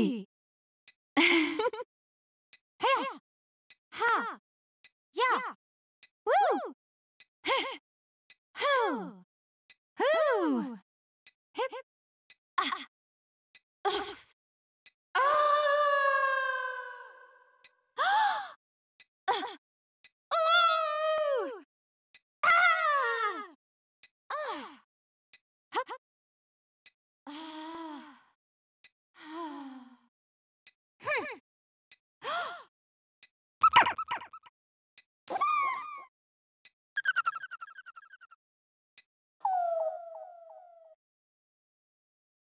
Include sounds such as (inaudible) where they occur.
Hey! Ha! Yeah! Woo! (laughs) Hoo! Hoo! Hip! Ah! ah.